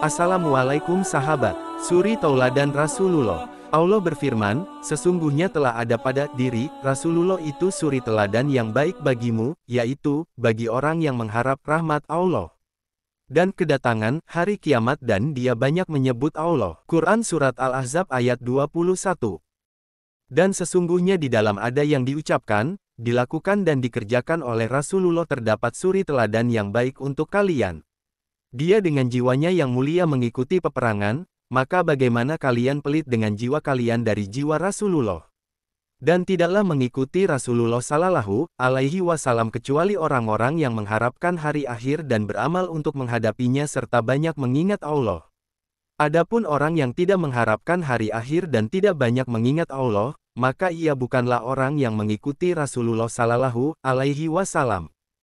Assalamualaikum sahabat, suri tauladan Rasulullah. Allah berfirman, sesungguhnya telah ada pada diri Rasulullah itu suri teladan yang baik bagimu, yaitu bagi orang yang mengharap rahmat Allah dan kedatangan hari kiamat dan dia banyak menyebut Allah. Quran Surat Al-Ahzab ayat 21 Dan sesungguhnya di dalam ada yang diucapkan, dilakukan dan dikerjakan oleh Rasulullah terdapat suri teladan yang baik untuk kalian. Dia dengan jiwanya yang mulia mengikuti peperangan, maka bagaimana kalian pelit dengan jiwa kalian dari jiwa Rasulullah? Dan tidaklah mengikuti Rasulullah Sallallahu Alaihi Wasallam kecuali orang-orang yang mengharapkan hari akhir dan beramal untuk menghadapinya serta banyak mengingat Allah. Adapun orang yang tidak mengharapkan hari akhir dan tidak banyak mengingat Allah, maka ia bukanlah orang yang mengikuti Rasulullah Sallallahu Alaihi Wasallam.